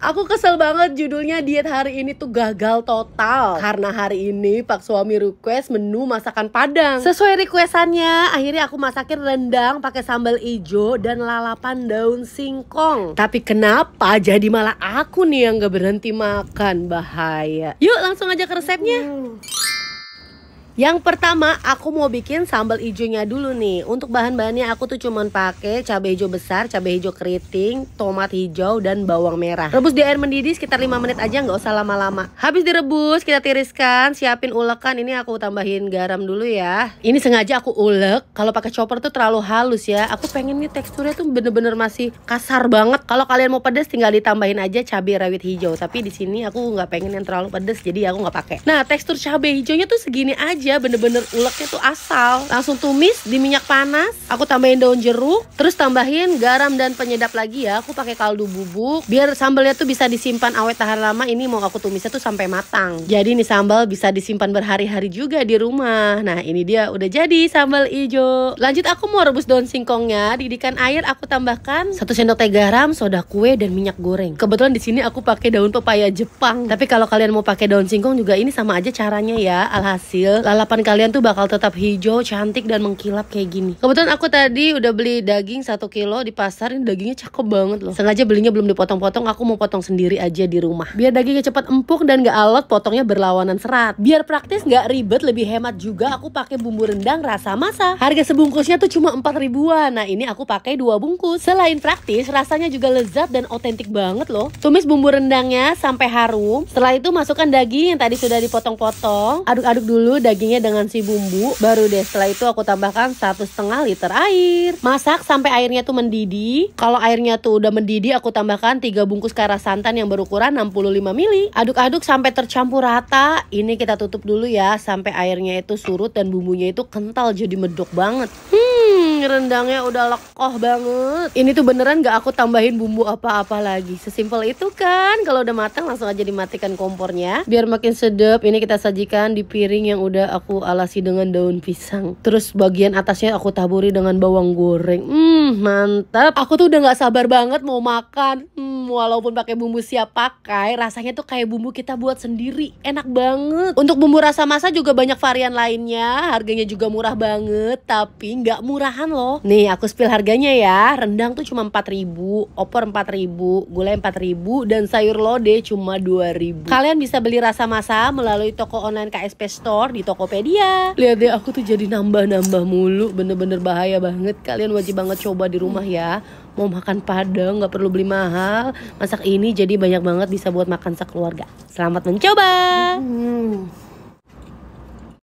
Aku kesel banget judulnya diet hari ini tuh gagal total Karena hari ini pak suami request menu masakan padang Sesuai requestannya akhirnya aku masakin rendang pakai sambal ijo dan lalapan daun singkong Tapi kenapa jadi malah aku nih yang gak berhenti makan bahaya Yuk langsung aja ke resepnya hmm. Yang pertama, aku mau bikin sambal hijaunya dulu nih. Untuk bahan-bahannya aku tuh cuman pakai cabai hijau besar, cabai hijau keriting, tomat hijau dan bawang merah. Rebus di air mendidih sekitar 5 menit aja nggak usah lama-lama. Habis direbus, kita tiriskan, siapin ulekan. Ini aku tambahin garam dulu ya. Ini sengaja aku ulek. Kalau pakai chopper tuh terlalu halus ya. Aku pengen nih teksturnya tuh bener-bener masih kasar banget. Kalau kalian mau pedes tinggal ditambahin aja cabai rawit hijau. Tapi di sini aku nggak pengen yang terlalu pedes, jadi aku nggak pakai. Nah, tekstur cabai hijaunya tuh segini aja aja iya, bener-bener uleknya tuh asal langsung tumis di minyak panas aku tambahin daun jeruk terus tambahin garam dan penyedap lagi ya aku pakai kaldu bubuk biar sambalnya tuh bisa disimpan awet tahan lama ini mau aku tumisnya tuh sampai matang jadi nih sambal bisa disimpan berhari-hari juga di rumah nah ini dia udah jadi sambal ijo lanjut aku mau rebus daun singkongnya didikan air aku tambahkan satu sendok teh garam soda kue dan minyak goreng kebetulan di sini aku pakai daun pepaya Jepang tapi kalau kalian mau pakai daun singkong juga ini sama aja caranya ya alhasil lalapan kalian tuh bakal tetap hijau, cantik dan mengkilap kayak gini. Kebetulan aku tadi udah beli daging 1 kilo di pasar, ini dagingnya cakep banget loh. Sengaja belinya belum dipotong-potong, aku mau potong sendiri aja di rumah. Biar dagingnya cepat empuk dan gak alot, potongnya berlawanan serat. Biar praktis gak ribet, lebih hemat juga, aku pakai bumbu rendang rasa masa. Harga sebungkusnya tuh cuma 4 ribuan. Nah, ini aku pakai dua bungkus. Selain praktis, rasanya juga lezat dan otentik banget loh. Tumis bumbu rendangnya sampai harum. Setelah itu masukkan daging yang tadi sudah dipotong-potong. Aduk-aduk dulu daging dagingnya dengan si bumbu. Baru deh setelah itu aku tambahkan satu setengah liter air. Masak sampai airnya tuh mendidih. Kalau airnya tuh udah mendidih, aku tambahkan 3 bungkus kara santan yang berukuran 65 ml. Aduk-aduk sampai tercampur rata. Ini kita tutup dulu ya sampai airnya itu surut dan bumbunya itu kental jadi medok banget. Hmm rendangnya udah lekoh banget. Ini tuh beneran gak aku tambahin bumbu apa-apa lagi. Sesimpel itu kan. Kalau udah matang langsung aja dimatikan kompornya. Biar makin sedap. Ini kita sajikan di piring yang udah aku alasi dengan daun pisang. Terus bagian atasnya aku taburi dengan bawang goreng. Hmm, mantap. Aku tuh udah gak sabar banget mau makan. Hmm, walaupun pakai bumbu siap pakai, rasanya tuh kayak bumbu kita buat sendiri. Enak banget. Untuk bumbu rasa masa juga banyak varian lainnya. Harganya juga murah banget. Tapi nggak murahan loh. Nih, aku spill harganya ya. Rendang tuh cuma ribu opor 4000, gulai ribu dan sayur lodeh cuma ribu Kalian bisa beli rasa masa melalui toko online KSP Store di Tokopedia. Lihat deh, aku tuh jadi nambah-nambah mulu, bener-bener bahaya banget. Kalian wajib banget coba di rumah ya mau makan padang nggak perlu beli mahal masak ini jadi banyak banget bisa buat makan sekeluarga selamat mencoba hmm.